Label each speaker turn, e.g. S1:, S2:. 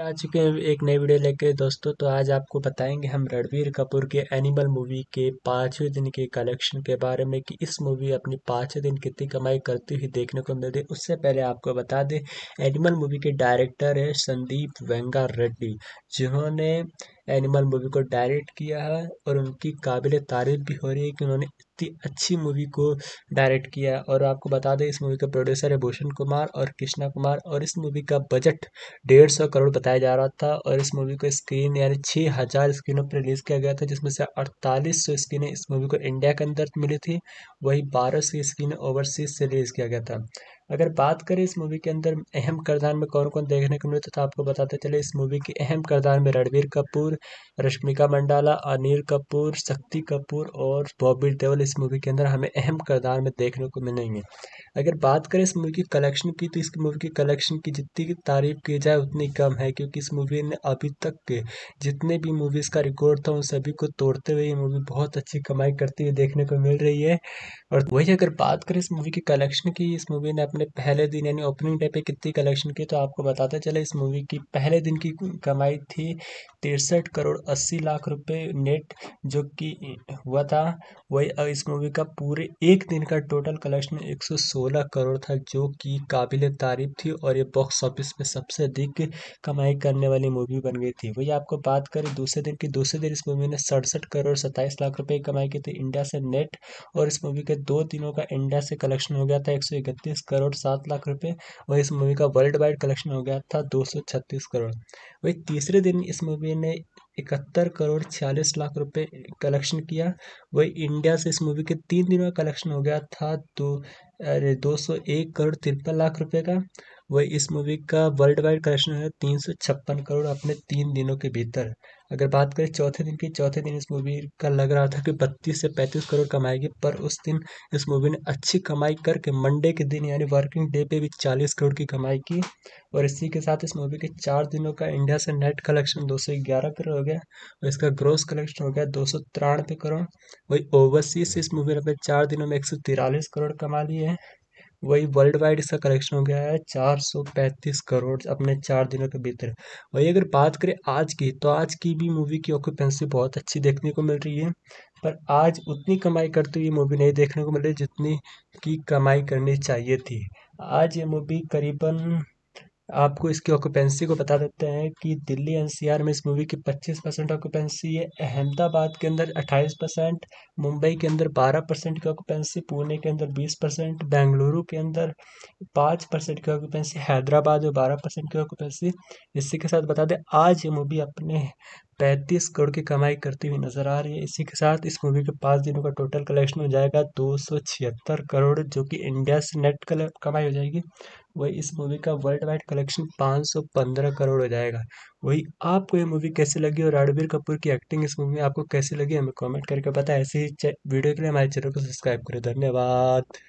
S1: आ चुके हैं एक नई वीडियो लेके दोस्तों तो आज आपको बताएंगे हम रणबीर कपूर के एनिमल मूवी के पाँचवें दिन के कलेक्शन के बारे में कि इस मूवी अपनी पाँचवें दिन कितनी कमाई करती हुई देखने को मिल रही उससे पहले आपको बता दें एनिमल मूवी के डायरेक्टर है संदीप वेंगा रेड्डी जिन्होंने एनिमल मूवी को डायरेक्ट किया है और उनकी काबिल तारीफ़ भी हो रही है कि उन्होंने इतनी अच्छी मूवी को डायरेक्ट किया है और आपको बता दें इस मूवी का प्रोड्यूसर है भूषण कुमार और कृष्णा कुमार और इस मूवी का बजट डेढ़ सौ करोड़ बताया जा रहा था और इस मूवी को स्क्रीन यानी छः हज़ार स्क्रीनों पर रिलीज़ किया गया था जिसमें से अड़तालीस सौ स्क्रीनें इस मूवी को इंडिया के अंदर मिली थी वही बारह सौ स्क्रीन ओवरसीज से रिलीज़ किया गया था अगर बात करें इस मूवी के अंदर अहम करदार में कौन कौन देखने को मिले तो, तो आपको बताते चले इस मूवी के अहम करदार में रणबीर कपूर रश्मिका मंडाला अनिल कपूर शक्ति कपूर और बॉबी देवल इस मूवी के अंदर हमें अहम करदार में देखने को मिलेंगे अगर बात करें इस मूवी की कलेक्शन की तो इस मूवी की कलेक्शन की जितनी तारीफ की जाए उतनी कम है क्योंकि इस मूवी ने अभी तक के जितने भी मूवीज़ का रिकॉर्ड था उन सभी को तोड़ते हुए ये मूवी बहुत अच्छी कमाई करती हुई देखने को मिल रही है और वही अगर बात करें इस मूवी की कलेक्शन की इस मूवी ने अपने अपने पहले दिन यानी ओपनिंग डे पे कितनी कलेक्शन की तो आपको बताते चले इस मूवी की पहले दिन की कमाई थी तिरसठ करोड़ अस्सी लाख रुपए नेट जो कि हुआ था वही इस मूवी का पूरे एक दिन का टोटल कलेक्शन सोलह करोड़ था जो कि काबिल तारीफ थी और ये बॉक्स ऑफिस में सबसे अधिक कमाई करने वाली मूवी बन गई थी वही आपको बात करें दूसरे दिन की दूसरे दिन इस मूवी ने सड़सठ करोड़ सत्ताईस लाख रुपए कमाई की थी इंडिया से नेट और इस मूवी के दो दिनों का इंडिया से कलेक्शन हो गया था एक करोड़ करोड़ सात लाख रुपए और इस मूवी का वर्ल्ड वाइड कलेक्शन हो गया था दो सौ छत्तीस करोड़ वही तीसरे दिन इस मूवी ने इकहत्तर करोड़ छियालीस लाख रुपए कलेक्शन किया वही इंडिया से इस मूवी के तीन दिनों का कलेक्शन हो गया था दो अरे दो सौ एक करोड़ तिरपन लाख रुपए का वही इस मूवी का वर्ल्ड वाइड कलेक्शन है तीन सौ छप्पन करोड़ अपने तीन दिनों के भीतर अगर बात करें चौथे दिन की चौथे दिन इस मूवी का लग रहा था कि बत्तीस से पैंतीस करोड़ कमाएगी पर उस दिन इस मूवी ने अच्छी कमाई करके मंडे के दिन यानी वर्किंग डे पे भी चालीस करोड़ की कमाई की और इसी के साथ इस मूवी के चार दिनों का इंडिया से नेट कलेक्शन दो सौ ग्यारह करोड़ हो गया और इसका ग्रोस कलेक्शन हो गया दो सौ तिरानवे करोड़ वही ओवरसीज से इस मूवी ने अपने चार दिनों में एक सौ तिरालीस करोड़ कमा लिए हैं वही वर्ल्ड वाइड इसका कलेक्शन हो गया है चार सौ पैंतीस करोड़ अपने चार दिनों के भीतर वही अगर बात करें आज की तो आज की भी मूवी की ऑक्यूपेंसी बहुत अच्छी देखने को मिल रही है पर आज उतनी कमाई करती हुई मूवी नहीं देखने को मिल रही जितनी की कमाई करनी चाहिए थी आज ये मूवी करीबन आपको इसकी ऑक्यूपेंसी को बता देते हैं कि दिल्ली एनसीआर में इस मूवी की 25 परसेंट ऑक्यूपेंसी है अहमदाबाद के अंदर 28 परसेंट मुंबई के अंदर 12 परसेंट की ऑक्यूपेंसी पुणे के अंदर 20 परसेंट बेंगलुरु के अंदर 5 परसेंट की ऑक्यूपेंसी हैदराबाद में 12 परसेंट की ऑक्यूपेंसी इसी के साथ बता दें आज ये मूवी अपने पैंतीस करोड़ की कमाई करती हुई नजर आ रही है इसी के साथ इस मूवी के पाँच दिनों का टोटल कलेक्शन हो जाएगा दो सौ छिहत्तर करोड़ जो कि इंडिया से नेट कमाई हो जाएगी वही इस मूवी का वर्ल्ड वाइड कलेक्शन पाँच सौ पंद्रह करोड़ हो जाएगा वही आपको ये मूवी कैसी लगी और रणबीर कपूर की एक्टिंग इस मूवी में आपको कैसी लगी हमें कमेंट करके बताएं ऐसे ही वीडियो के लिए हमारे चैनल को सब्सक्राइब करें धन्यवाद